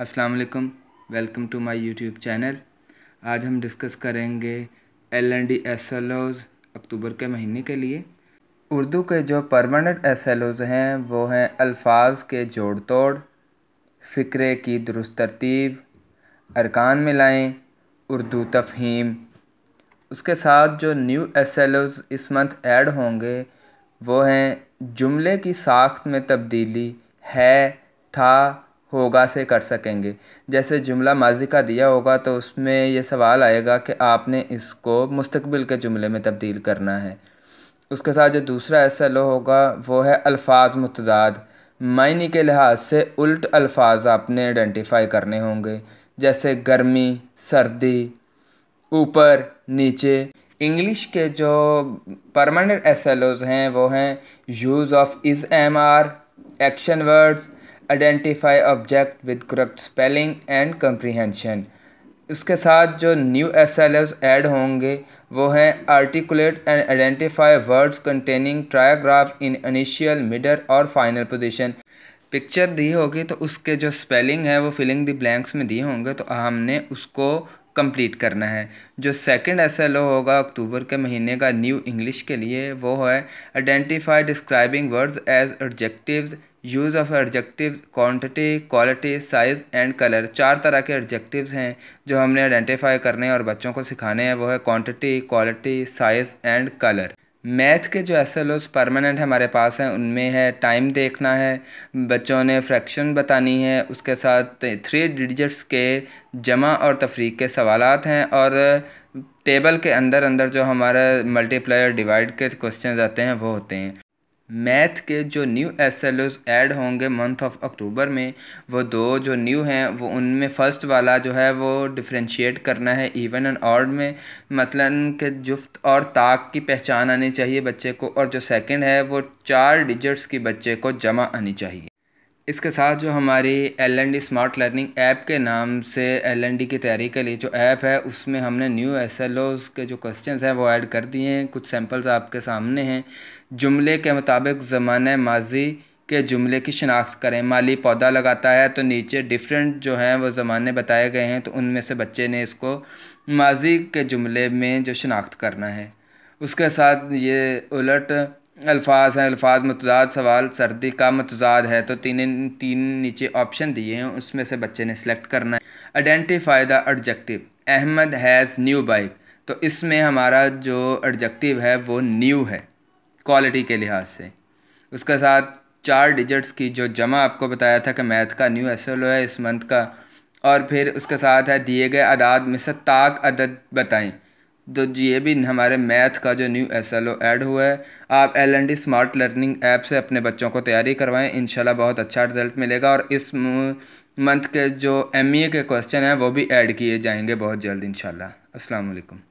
अस्सलाम वालेकुम welcome to my YouTube channel आज हम डिस्कस करेंगे L N D S L Os October के महीने के लिए उर्दू के जो परमानेंट एस एल ओज़ हैं वो हैं अल्फाज के जोड़ तोड़ फ़िक्रे की दुरुस्त तरतीब अरकान मिलाएँ उर्दू तफहीम उसके साथ जो न्यू एस एल ओज़ इस मंथ ऐड होंगे वो हैं जुमले की साख्त में तब्दीली है था होगा से कर सकेंगे जैसे जुमला माजी का दिया होगा तो उसमें यह सवाल आएगा कि आपने इसको मुस्तबिल के जुमले में तब्दील करना है उसके साथ जो दूसरा एस एल ओ होगा वो है अल्फाज मतदाद मायनी के लिहाज से उल्ट अल्फाज आपने आइडेंटिफाई करने होंगे जैसे गर्मी सर्दी ऊपर नीचे इंग्लिश के जो परमानेंट एस एल ओज़ हैं वो हैं use of is am are action words identify object with correct spelling and comprehension इसके साथ जो new S L S add होंगे वो हैं articulate and identify words containing trigraph in initial medial और फाइनल पोजिशन पिक्चर दी होगी तो उसके जो स्पेलिंग है वो फिलिंग दी ब्लैंक्स में दिए होंगे तो हमने उसको कंप्लीट करना है जो सेकंड एस होगा अक्टूबर के महीने का न्यू इंग्लिश के लिए वो है identify describing words as adjectives use of adjective quantity quality size and colour चार तरह के एडजेक्टिव्स हैं जो हमने आइडेंटिफाई करने और बच्चों को सिखाने हैं वो है quantity quality size and colour math के जो एस एल ओज परमानेंट हमारे पास हैं उनमें है टाइम देखना है बच्चों ने फ्रैक्शन बतानी है उसके साथ थ्री डिजिट्स के जमा और तफरीक के सवाल हैं और टेबल के अंदर अंदर जो हमारा मल्टीप्लायर डिवाइड के क्वेश्चन आते हैं वो होते हैं मैथ के जो new S L Os add होंगे मंथ ऑफ अक्टूबर में वो दो जो न्यू हैं वो उनमें फ़र्स्ट वाला जो है वो डिफ्रेंशिएट करना है इवन एंड ऑर्ड में मसलन मतलब के जुफ्त और ताक की पहचान आनी चाहिए बच्चे को और जो सेकंड है वो चार डिजिट्स की बच्चे को जमा आनी चाहिए इसके साथ जो हमारी L and D smart learning app के नाम से एल एन डी की तैयारी के लिए जो ऐप है उसमें हमने न्यू एस एल ओज़ के जो क्वेश्चन हैं वो ऐड कर दिए हैं कुछ सैम्पल्स आपके सामने हैं जुमले के मुताबिक ज़माने माजी के जुमले की शनाख्त करें माली पौधा लगाता है तो नीचे डिफरेंट जो हैं वो ज़माने बताए गए हैं तो उनमें से बच्चे ने इसको माजी के जुमले में जो शनाख्त करना है उसके साथ ये उलट अल्फाज हैं अल्फाज मतजाद सवाल सर्दी का मतजाद है तो तीन तीन नीचे ऑप्शन दिए हैं उसमें से बच्चे ने सिलेक्ट करना है identify the adjective Ahmed has new bike तो इसमें हमारा जो एडजेक्टिव है वो न्यू है क्वालिटी के लिहाज से उसके साथ चार डिजिट्स की जो जमा आपको बताया था कि मैथ का न्यू एस एल ओ है इस मंथ का और फिर उसके साथ है दिए गए अदाद में से ताक अदद बताएं तो ये भी हमारे मैथ का जो new S L O add हुआ है आप L N D smart learning app से अपने बच्चों को तैयारी करवाएं इंशाल्लाह बहुत अच्छा रिजल्ट मिलेगा और इस मंथ के जो एम ई ए के क्वेश्चन हैं वो भी ऐड किए जाएंगे बहुत जल्द इंशाल्लाह अस्सलाम वालेकुम